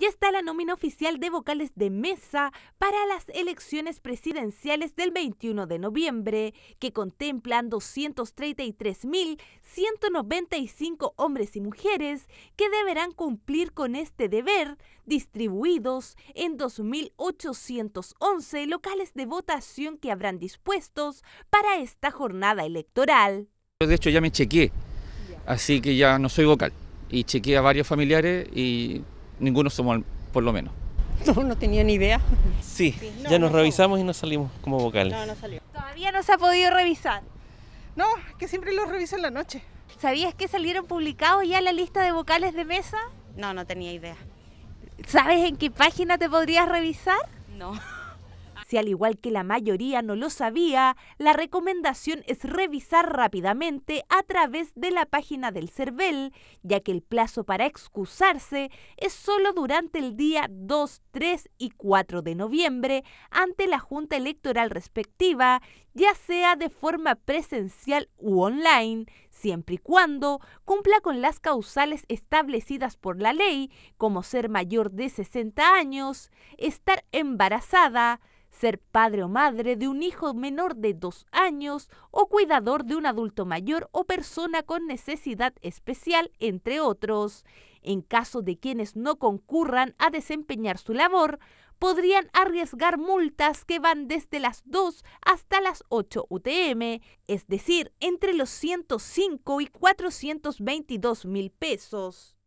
ya está la nómina oficial de vocales de mesa para las elecciones presidenciales del 21 de noviembre, que contemplan 233.195 hombres y mujeres que deberán cumplir con este deber, distribuidos en 2.811 locales de votación que habrán dispuestos para esta jornada electoral. De hecho, ya me chequeé, así que ya no soy vocal. Y chequeé a varios familiares y ninguno somos por lo menos. todos no tenían ni idea. Sí, ya nos revisamos y no salimos como vocales. No, no salió. Todavía no se ha podido revisar. No, que siempre lo reviso en la noche. ¿Sabías que salieron publicados ya la lista de vocales de mesa? No, no tenía idea. ¿Sabes en qué página te podrías revisar? No. Si al igual que la mayoría no lo sabía, la recomendación es revisar rápidamente a través de la página del CERVEL, ya que el plazo para excusarse es solo durante el día 2, 3 y 4 de noviembre ante la Junta Electoral respectiva, ya sea de forma presencial u online, siempre y cuando cumpla con las causales establecidas por la ley, como ser mayor de 60 años, estar embarazada, ser padre o madre de un hijo menor de dos años o cuidador de un adulto mayor o persona con necesidad especial, entre otros. En caso de quienes no concurran a desempeñar su labor, podrían arriesgar multas que van desde las 2 hasta las 8 UTM, es decir, entre los 105 y 422 mil pesos.